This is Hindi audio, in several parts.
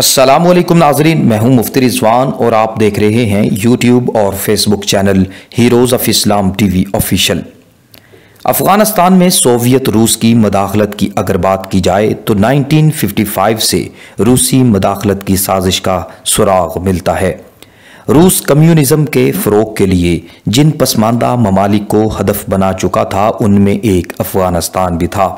असलम नाजरीन मैं हूं मुफ्ती रिजवान और आप देख रहे हैं यूट्यूब और Facebook channel heroes of Islam TV official Afghanistan में सोवियत रूस की मदाखलत की अगर बात की जाए तो 1955 से रूसी मदाखलत की साजिश का सुराग मिलता है रूस कम्युनिज़म के फ़रोग के लिए जिन पसमानदा ममालिक को हदफ बना चुका था उनमें एक अफ़गानिस्तान भी था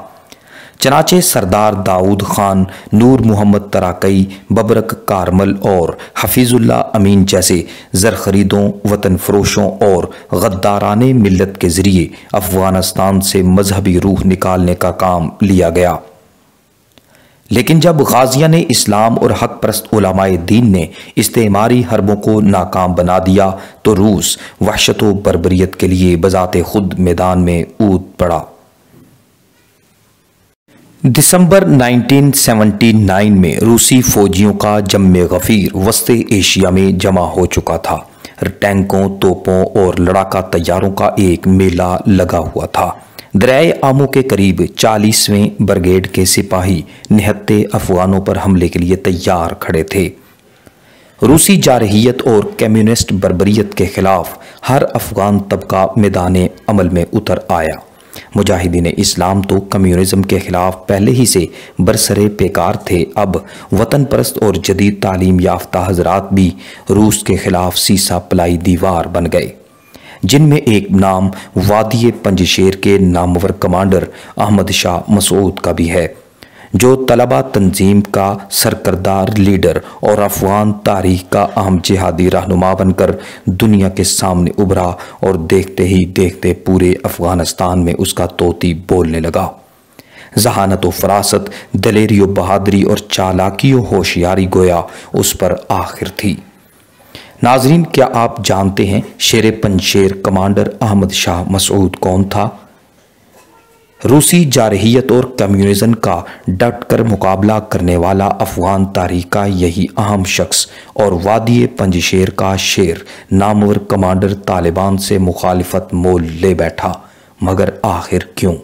चनाचे सरदार दाऊद खान नूर मोहम्मद तराकई बबरक कारमल और हफीज़ुल्ला अमीन जैसे जरखरीदों वतन फरोशों और गद्दारान मिलत के ज़रिए अफ़गानिस्तान से मजहबी रूह निकालने का काम लिया गया लेकिन जब गाजिया ने इस्लाम और हक परस्त दीन ने इस्तेमारी हरबों को नाकाम बना दिया तो रूस वहशत बरबरीत के लिए बजाते खुद मैदान में ऊद पड़ा दिसंबर 1979 में रूसी फौजियों का जम गफीर वस्त एशिया में जमा हो चुका था टैंकों तोपों और लड़ाका तैयारों का एक मेला लगा हुआ था दरए आमों के करीब 40वें ब्रिगेड के सिपाही निहत्ते अफगानों पर हमले के लिए तैयार खड़े थे रूसी जारहीत और कम्युनिस्ट बरबरीत के खिलाफ हर अफगान तबका मैदान अमल में उतर आया मुजाहिदीन इस्लाम तो कम्युनिज्म के ख़िलाफ़ पहले ही से बरसरे बेकार थे अब वतन परस्त और जदीद तालीम याफ्ता हजरात भी रूस के ख़िलाफ़ सीसा पलाई दीवार बन गए जिनमें एक नाम वादिय पंजशेर के नामवर कमांडर अहमद शाह मसूद का भी है जो तलबा तंजीम का सरकरदार लीडर और अफगान तारीख का अहम जिहादी रहनुमा बनकर दुनिया के सामने उभरा और देखते ही देखते पूरे अफगानिस्तान में उसका तोती बोलने लगा जहानत व फरासत दलेरी व बहादरी और चालाकी व होशियारी गोया उस पर आखिर थी नाजरीन क्या आप जानते हैं शेर पनशेर कमांडर अहमद शाह मसूद कौन था रूसी जारहीत और कम्युनिज्म का डट कर मुकाबला करने वाला अफगान तारीख का यही अहम शख्स और वादी पंजशेर का शेर नामवर कमांडर तालिबान से मुखालफत मोल ले बैठा मगर आखिर क्यों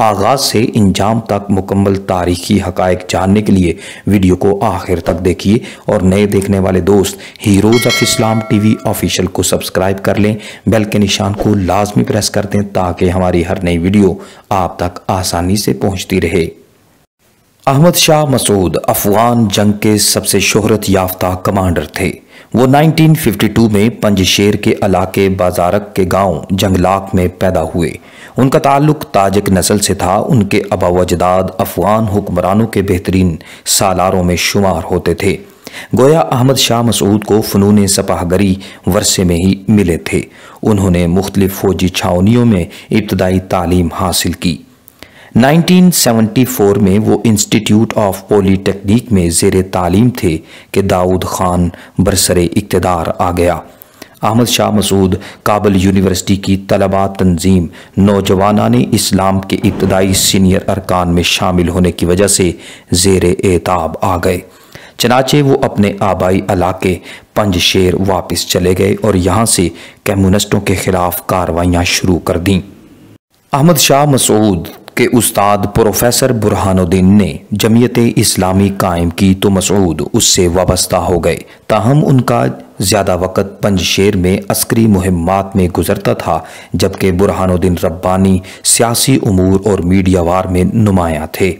आगाज से इंजाम तक मुकम्मल तारीखी हक जानने के लिए वीडियो को आखिर तक देखिए और नए देखने वाले दोस्त heroes of Islam TV official को सब्सक्राइब कर लें बेल के निशान को लाजमी प्रेस कर दें ताकि हमारी हर नई वीडियो आप तक आसानी से पहुंचती रहे अहमद शाह मसूद अफगान जंग के सबसे शोहरत याफ्ता कमांडर थे वो 1952 में पंजशेर के इलाके बाजारक के गांव जंगलाक में पैदा हुए उनका ताल्लुक ताजिक नस्ल से था उनके अबावजदाद अफगान हुक्मरानों के बेहतरीन सालारों में शुमार होते थे गोया अहमद शाह मसूद को फ़नून सपाहगरी वर्षे में ही मिले थे उन्होंने मुख्तलिफ फ़ौजी छावनियों में इब्तदाई तालीम हासिल की 1974 में वो इंस्टीट्यूट ऑफ पॉलीटेक्निक में जेर तालीम थे कि दाऊद खान बरसर इकतदार आ गया अहमद शाह मसूद काबल यूनिवर्सिटी की तलबा तंजीम नौजवाना ने इस्लाम के इब्तदाई सीनियर अरकान में शामिल होने की वजह से जेर एताब आ गए चनाचे वो अपने आबाई इलाके पंजशेर वापस चले गए और यहाँ से कम्युनिस्टों के खिलाफ कार्रवाइयाँ शुरू कर दीं अहमद शाह मसूद के उस्ताद प्रोफेसर बुरहानुद्दीन ने जमीयत इस्लामी कायम की तो मसूद उससे वाबस्ता हो गए ताहम उनका ज़्यादा वक़्त पंजशेर में अस्करी मुहिमात में गुजरता था जबकि बुरहानुद्दीन रब्बानी सियासी अमूर और मीडिया वार में नुमाया थे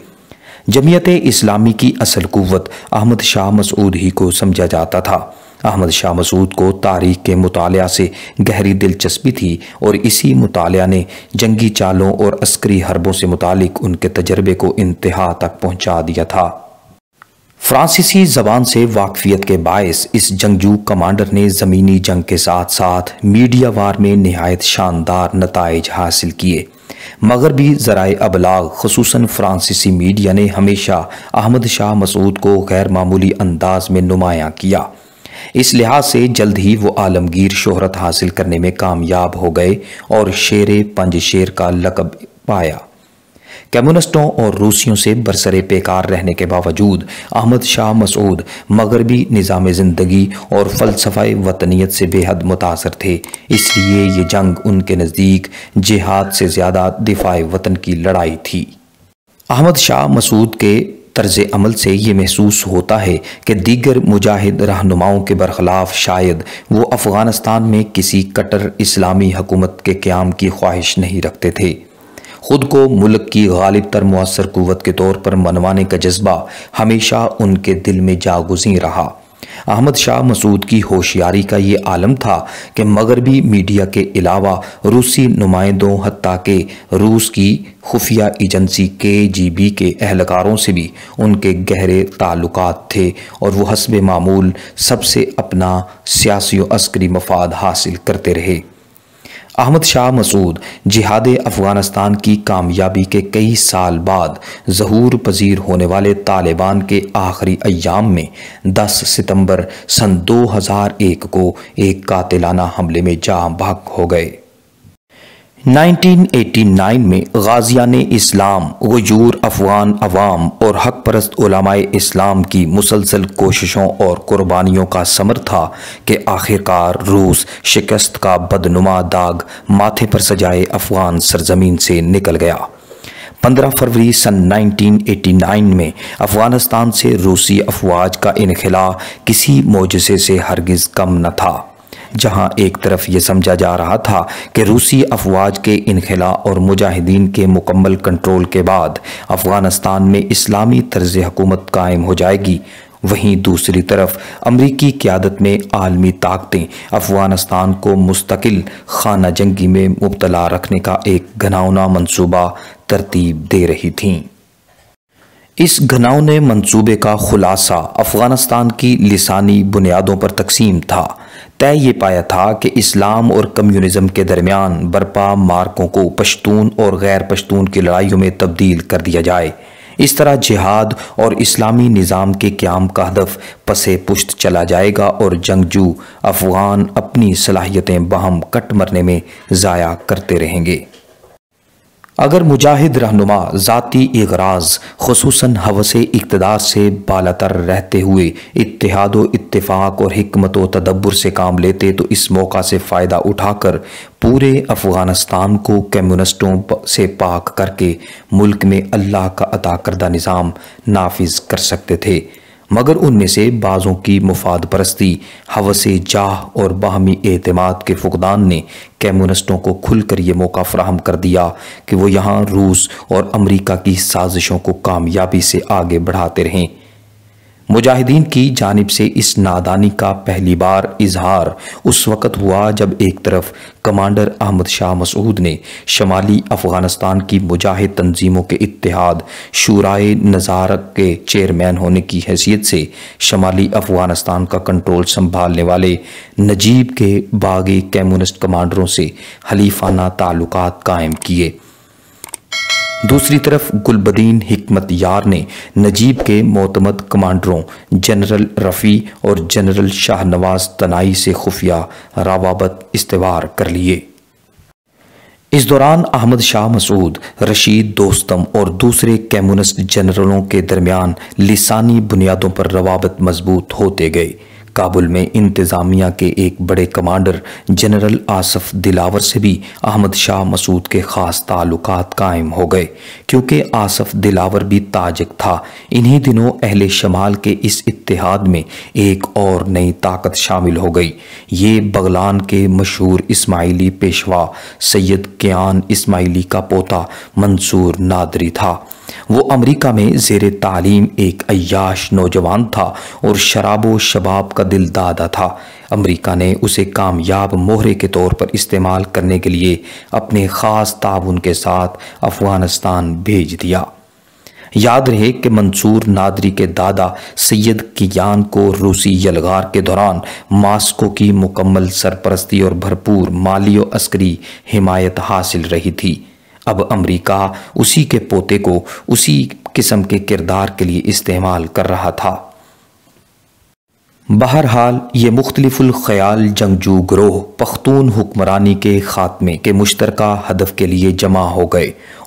जमीयत इस्लामी की असल कुत अहमद शाह मसूद ही को समझा जाता था अहमद शाह मसूद को तारीख के मुताल से गहरी दिलचस्पी थी और इसी मुताल ने जंगी चालों और अस्करी हरबों से मुतल उनके तजर्बे को इंतहा तक पहुँचा दिया था फ्रांसीसी जबान से वाकफियत के बायस इस जंगजू कमांडर ने ज़मीनी जंग के साथ साथ मीडिया वार में नहायत शानदार नतज हासिल किए मगरबी जराए अबलाग खूस फ्रांसीसी मीडिया ने हमेशा अहमद शाह मसूद को गैर मामूली अंदाज में नुमाया किया इस लिहाज से जल्द ही वो आलमगीर शोहरत हासिल करने में कामयाब हो गए और शेर पंज शेर का लकब पाया कम्युनिस्टों और रूसियों से बरसरे बेकार रहने के बावजूद अहमद शाह मसूद मगरबी निज़ाम ज़िंदगी और फ़लसफ़ा वतनीत से बेहद मुतासर थे इसलिए ये जंग उनके नज़दीक जिहाद से ज़्यादा दिफा वतन की लड़ाई थी अहमद शाह मसूद के तर्ज अमल से ये महसूस होता है कि दीगर मुजाहिद रहनुमाओं के बरखलाफ शायद वो अफ़गानिस्तान में किसी कटर इस्लामी हकूमत के क्याम की ख्वाहिश नहीं रखते थे ख़ुद को मुल्क की गालिब तर मौसर कुत के तौर पर मनवाने का जज्बा हमेशा उनके दिल में जागुजी रहा अहमद शाह मसूद की होशियारी का ये आलम था कि मगरबी मीडिया के अलावा रूसी नुमाइंदों हती के रूस की खुफिया एजेंसी के जी बी के अहलकारों से भी उनके गहरे ताल्लुक थे और वह हसब मामूल सबसे अपना सियासी अस्करी मफाद हासिल करते रहे अहमद शाह मसूद जिहाद अफ़गानिस्तान की कामयाबी के कई साल बाद जहूर पजीर होने वाले तालिबान के आखिरी अयाम में 10 सितंबर सन 2001 को एक कातिलाना हमले में जाँ भाग हो गए 1989 में गाजियान इस्लाम वजूर अफगान अवाम और हक परस्त इस्लाम की मुसलसल कोशिशों और कुर्बानियों का समर था कि आखिरकार रूस शिकस्त का बदनुमा दाग माथे पर सजाए अफगान सरजमीन से निकल गया 15 फरवरी सन 1989 में अफ़गानिस्तान से रूसी अफवाज का इनखला किसी मोजे से हरगिज़ कम न था जहां एक तरफ ये समझा जा रहा था कि रूसी अफवाज के इनखिला और मुजाहिदीन के मुकम्मल कंट्रोल के बाद अफगानिस्तान में इस्लामी तर्ज हुकूमत कायम हो जाएगी वहीं दूसरी तरफ अमरीकी क्यादत में आलमी ताकतें अफगानिस्तान को मुस्तकिल खाना जंगी में मुबतला रखने का एक घनावना मनसूबा तरतीब दे रही थीं इस घनाव ने मंसूबे का खुलासा अफगानिस्तान की लसानी बुनियादों पर तकसीम था तय ये पाया था कि इस्लाम और कम्युनिज्म के दरमियान बरपा मार्कों को पश्तून और गैर पश्तून की लड़ाइयों में तब्दील कर दिया जाए इस तरह जिहाद और इस्लामी निज़ाम के क्याम का हदफ पसे पुश्त चला जाएगा और जंगजू अफगान अपनी सलाहियतें बहम कट मरने में ज़ाया करते रहेंगे अगर मुजाहिद रहनुमा ज़ाती इगराज़ खसूस हवस इकतदार से बालतर रहते हुए इतिहाद इतफाक़ और हमत व तदब्बर से काम लेते तो इस मौका से फ़ायदा उठाकर पूरे अफ़गानिस्तान को कम्यूनिस्टों से पाक करके मुल्क में अल्लाह का अता करदा निज़ाम नाफिज कर सकते थे मगर उनमें से बाज़ों की मुफाद परस्ती हवस जाह और बाहमी अतमाद के फुकदान ने कम्युनिस्टों को खुलकर ये मौका फ्राहम कर दिया कि वो यहाँ रूस और अमरीका की साजिशों को कामयाबी से आगे बढ़ाते रहें मुजाहिदीन की जानब से इस नादानी का पहली बार इजहार उस वक़्त हुआ जब एक तरफ कमांडर अहमद शाह मसूद ने शमाली अफ़गानिस्तान की मुजाहिद तंजीमों के इतिहाद शुराए नजारक के चेयरमैन होने की हैसियत से शमाली अफ़गानिस्तान का कंट्रोल संभालने वाले नजीब के बागी कम्युनिस्ट कमांडरों से हलीफाना ताल्लुकात कायम किए दूसरी तरफ गुलबदीन हमत यार ने नजीब के मोतमद कमांडरों जनरल रफ़ी और जनरल शाहनवाज तनाई से खुफिया रवाबत इस्तेवार कर लिए इस दौरान अहमद शाह मसूद रशीद दोस्तम और दूसरे कम्युनिस्ट जनरलों के दरमियान लिसानी बुनियादों पर रवाबत मजबूत होते गए काबुल में इंतज़ामिया के एक बड़े कमांडर जनरल आसफ दिलावर से भी अहमद शाह मसूद के ख़ास ताल्लुक कायम हो गए क्योंकि आसफ दिलावर भी ताजक था इन्हीं दिनों अहल शमाल के इस इतिहाद में एक और नई ताकत शामिल हो गई ये बगलान के मशहूर इस्माइली पेशवा सैयद क्यान इस्माइली का पोता मंसूर नादरी था वो अमेरिका में जेर तालीम एक अयाश नौजवान था और शराब व शबाब का दिल दादा था अमेरिका ने उसे कामयाब मोहरे के तौर पर इस्तेमाल करने के लिए अपने ख़ास ताउन के साथ अफ़गानिस्तान भेज दिया याद रहे कि मंसूर नादरी के दादा सैयद कियान को रूसी यलगार के दौरान मास्को की मुकम्मल सरपरस्ती और भरपूर माली और अस्करी हिमायत हासिल रही थी अब अमेरिका उसी के पोते को उसी किस्म के किरदार के लिए इस्तेमाल कर रहा था बहरहाल ये मुख्तलिफ़ुल्ख्याल जंगजू ग्रोह पख्तून हुक्मरानी के ख़ात्मे के मुश्तर हदफ के लिए जमा हो गए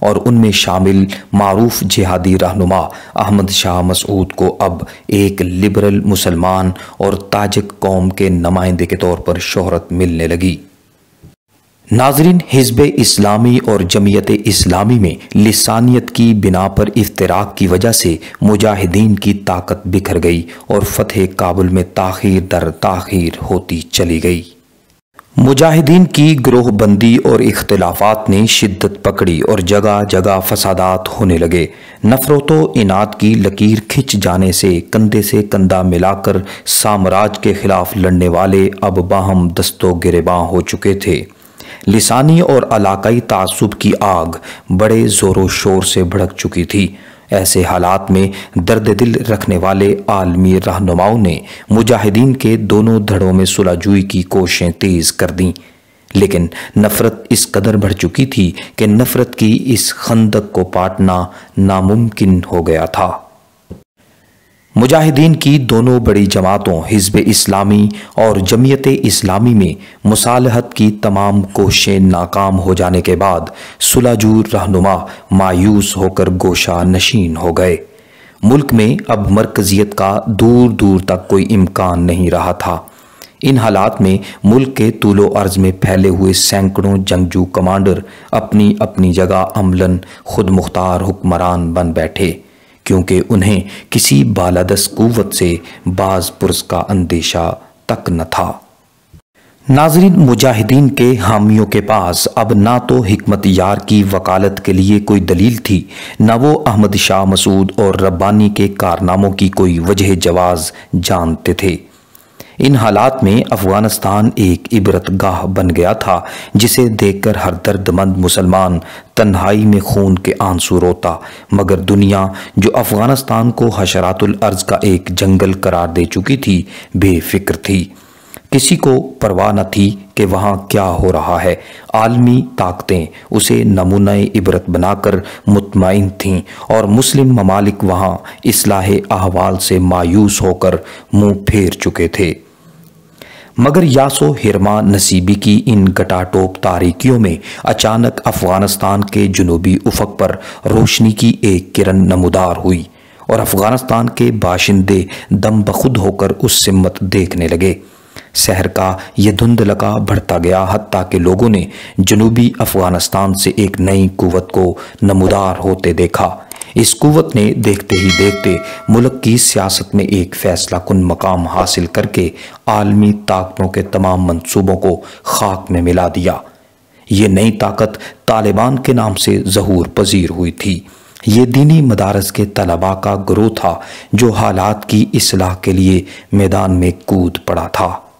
और उनमें शामिल मरूफ जिहादी रहनुमा अहमद शाह मसूद को अब एक लिबरल मुसलमान और ताजक कौम के नुमाइंदे के तौर पर शहरत मिलने लगी नाजरीन हिजब इस्लामी और जमीयत इस्लामी में लसानियत की बिना पर इफ्तराक की वजह से मुजाहिदीन की ताकत बिखर गई और फतेह काबुल में ताखिर दर ताखिर होती चली गई मुजाहिदीन की ग्रोहबंदी और इख्तलाफात ने शिद्दत पकड़ी और जगह जगह फसादात होने लगे नफरत इनात की लकीर खिंच जाने से कंधे से कंधा मिलाकर साम्राज्य के खिलाफ लड़ने वाले अब बाहम दस्तों गिरबाँ हो चुके थे लिसानी और इलाकई तसब की आग बड़े जोरों शोर से भड़क चुकी थी ऐसे हालात में दर्द दिल रखने वाले आलमी रहनुमाओं ने मुजाहिदीन के दोनों धड़ों में सुलाजूई की कोशें तेज़ कर दीं लेकिन नफ़रत इस कदर बढ़ चुकी थी कि नफ़रत की इस खंदक को पाटना नामुमकिन हो गया था मुजाहिदीन की दोनों बड़ी जमातों हिजब इस्लामी और जमीयत इस्लामी में मुसालहत की तमाम कोशिशें नाकाम हो जाने के बाद सुलाजूर रहनुमा मायूस होकर गोशा नशीन हो गए मुल्क में अब मरकजियत का दूर दूर तक कोई इम्कान नहीं रहा था इन हालात में मुल्क के तूलो अर्ज में फैले हुए सैकड़ों जंगजू कमांडर अपनी अपनी जगह अमलन खुद मुख्तार हुक्मरान बन बैठे क्योंकि उन्हें किसी बालादस कुवत से बाज पुरुष का अंदेशा तक न था नाजरीन मुजाहिदीन के हामियों के पास अब ना तो हमत यार की वकालत के लिए कोई दलील थी ना वो अहमद शाह मसूद और रब्बानी के कारनामों की कोई वजह जवाज़ जानते थे इन हालात में अफगानिस्तान एक इबरत गाह बन गया था जिसे देखकर हर दर्दमंद मुसलमान तन्हाई में खून के आंसू रोता मगर दुनिया जो अफगानिस्तान को हशरातुल अर्ज का एक जंगल करार दे चुकी थी बेफिक्र थी किसी को परवाह न थी कि वहाँ क्या हो रहा है आलमी ताकतें उसे नमूना इबरत बनाकर मुतमिन थीं और मुस्लिम ममालिक वहाँ इसलाह अहवाल से मायूस होकर मुंह फेर चुके थे मगर यासो हिरमा नसीबी की इन गटाटोप तारीकियों में अचानक अफगानिस्तान के जनूबी उफक पर रोशनी की एक किरण नमदार हुई और अफगानिस्तान के बाशिंदे दम बखुद होकर उस सिमत देखने लगे शहर का यह धुंध लगा बढ़ता गया हती के लोगों ने जनूबी अफगानिस्तान से एक नई कुवत को नमदार होते देखा इस कुवत ने देखते ही देखते मुल्क की सियासत में एक फैसला कन मकाम हासिल करके आलमी ताकतों के तमाम मनसूबों को खाक में मिला दिया ये नई ताकत तालिबान के नाम से जहूर पजीर हुई थी ये दीनी मदारस के तलबा का ग्रोह था जो हालात की असलाह के लिए मैदान में कूद पड़ा था